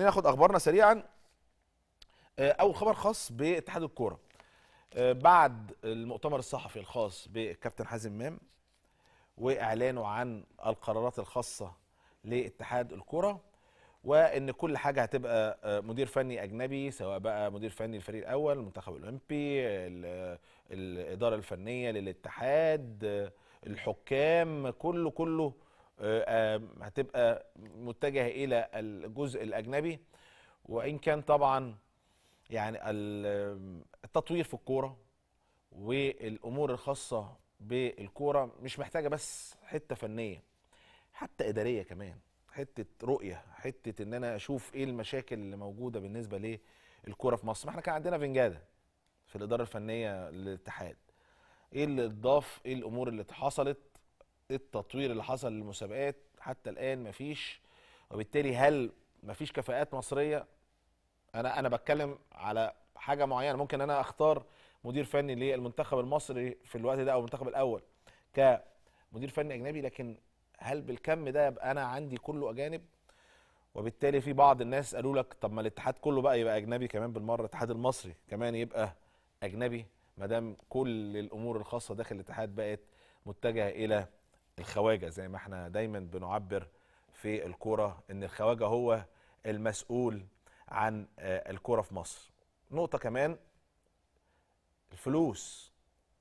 ناخد اخبارنا سريعا آه، اول خبر خاص باتحاد الكوره آه، بعد المؤتمر الصحفي الخاص بالكابتن حازم امام واعلانه عن القرارات الخاصه لاتحاد الكوره وان كل حاجه هتبقى آه، مدير فني اجنبي سواء بقى مدير فني الفريق الاول المنتخب الاولمبي الاداره الفنيه للاتحاد الحكام كله كله آه، آه، هتبقى متجهه الى الجزء الاجنبي وان كان طبعا يعني التطوير في الكوره والامور الخاصه بالكوره مش محتاجه بس حته فنيه حتى اداريه كمان حته رؤيه حته ان انا اشوف ايه المشاكل اللي موجوده بالنسبه للكوره في مصر ما احنا كان عندنا فنجاده في الاداره الفنيه للاتحاد ايه اللي اتضاف ايه الامور اللي حصلت التطوير اللي حصل للمسابقات حتى الان مفيش وبالتالي هل مفيش كفاءات مصريه انا انا بتكلم على حاجه معينه ممكن انا اختار مدير فني للمنتخب المصري في الوقت ده او المنتخب الاول كمدير فني اجنبي لكن هل بالكم ده يبقى انا عندي كله اجانب وبالتالي في بعض الناس قالوا لك طب ما الاتحاد كله بقى يبقى اجنبي كمان بالمره الاتحاد المصري كمان يبقى اجنبي ما دام كل الامور الخاصه داخل الاتحاد بقت متجهه الى الخواجه زي ما احنا دايما بنعبر في الكوره ان الخواجه هو المسؤول عن آه، الكوره في مصر نقطه كمان الفلوس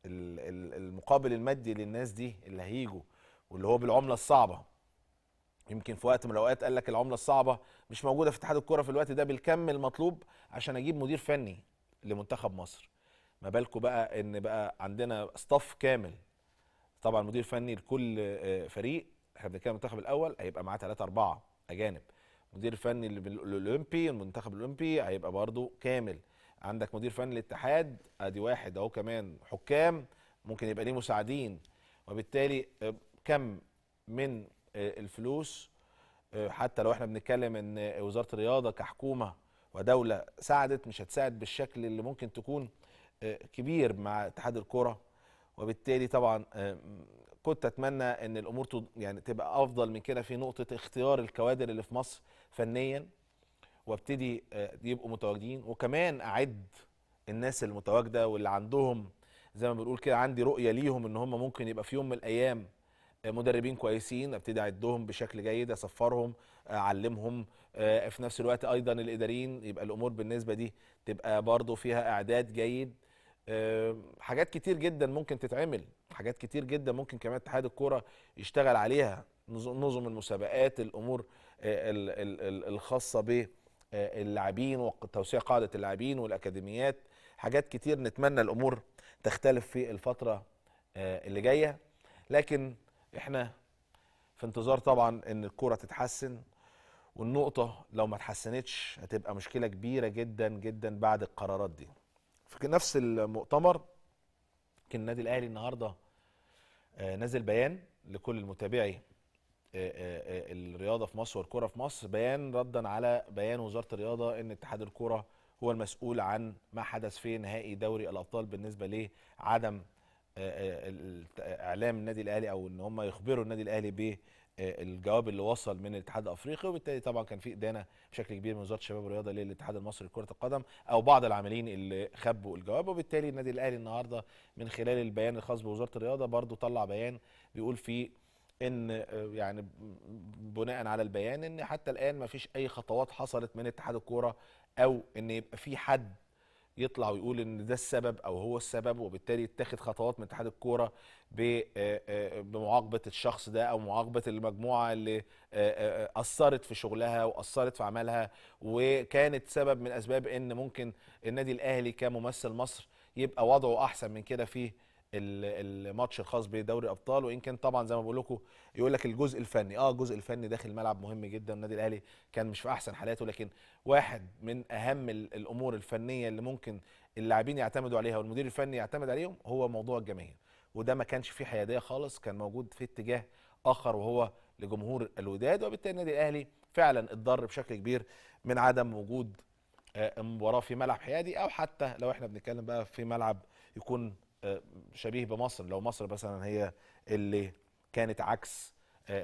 المقابل المادي للناس دي اللي هيجوا واللي هو بالعمله الصعبه يمكن في وقت من الاوقات قال لك العمله الصعبه مش موجوده في اتحاد الكوره في الوقت ده بالكم المطلوب عشان اجيب مدير فني لمنتخب مصر ما بالكم بقى ان بقى عندنا ستاف كامل طبعا مدير فني لكل آه، فريق احنا بنتكلم المنتخب الاول هيبقى معاه ثلاثه اربعه اجانب مدير فني الاولمبي المنتخب الاولمبي هيبقى برضه كامل عندك مدير فني الاتحاد ادي واحد اهو كمان حكام ممكن يبقى ليه مساعدين وبالتالي آه، كم من آه، الفلوس حتى لو احنا بنتكلم ان وزاره الرياضه كحكومه ودوله ساعدت مش هتساعد بالشكل اللي ممكن تكون كبير مع اتحاد الكره وبالتالي طبعا آه، كنت اتمنى ان الامور يعني تبقى افضل من كده في نقطه اختيار الكوادر اللي في مصر فنيا وابتدي آه، يبقوا متواجدين وكمان اعد الناس المتواجده واللي عندهم زي ما بنقول كده عندي رؤيه ليهم ان هم ممكن يبقى في يوم من الايام آه، مدربين كويسين ابتدي اعدهم بشكل جيد اسفرهم اعلمهم في نفس الوقت ايضا الاداريين يبقى الامور بالنسبه دي تبقى برضو فيها اعداد جيد حاجات كتير جدا ممكن تتعمل حاجات كتير جدا ممكن كمان اتحاد الكوره يشتغل عليها نظم المسابقات الامور آه، الخاصه باللاعبين آه، وتوسيع قاعده اللاعبين والاكاديميات حاجات كتير نتمنى الامور تختلف في الفتره آه، اللي جايه لكن احنا في انتظار طبعا ان الكوره تتحسن والنقطه لو ما اتحسنتش هتبقى مشكله كبيره جدا جدا بعد القرارات دي في نفس المؤتمر كان النادي الاهلي النهارده آه، نزل بيان لكل المتابعي آه، آه، الرياضه في مصر والكره في مصر بيان ردا على بيان وزاره الرياضه ان اتحاد الكره هو المسؤول عن ما حدث في نهائي دوري الابطال بالنسبه لعدم اعلام النادي الاهلي او ان هم يخبروا النادي الاهلي بالجواب آه، اللي وصل من الاتحاد الافريقي وبالتالي طبعا كان في ادانه بشكل كبير من وزاره الشباب والرياضه للاتحاد المصري لكره القدم او بعض العاملين اللي خبوا الجواب وبالتالي النادي الاهلي النهارده من خلال البيان الخاص بوزاره الرياضه برضو طلع بيان بيقول فيه ان آه، يعني بناء على البيان ان حتى الان ما فيش اي خطوات حصلت من اتحاد الكوره او ان يبقى في حد يطلع ويقول ان ده السبب او هو السبب وبالتالي يتخذ خطوات من اتحاد الكوره آه، آه، بمعاقبه الشخص ده او معاقبه المجموعه اللي آه، اثرت في شغلها واثرت في عملها وكانت سبب من اسباب ان ممكن النادي الاهلي كممثل مصر يبقى وضعه احسن من كده فيه الماتش الخاص بدوري الابطال وان كان طبعا زي ما بقول لكم يقول لك الجزء الفني اه الجزء الفني داخل الملعب مهم جدا النادي الاهلي كان مش في احسن حالاته لكن واحد من اهم الامور الفنيه اللي ممكن اللاعبين يعتمدوا عليها والمدير الفني يعتمد عليهم هو موضوع الجماهير وده ما كانش فيه حياديه خالص كان موجود في اتجاه اخر وهو لجمهور الوداد وبالتالي النادي الاهلي فعلا اتضر بشكل كبير من عدم وجود آه، مباراه في ملعب حيادي او حتى لو احنا بنتكلم بقى في ملعب يكون آه، شبيه بمصر لو مصر مثلا هي اللي كانت عكس آه،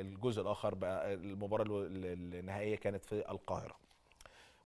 الجزء الاخر بقى المباراه النهائيه كانت في القاهره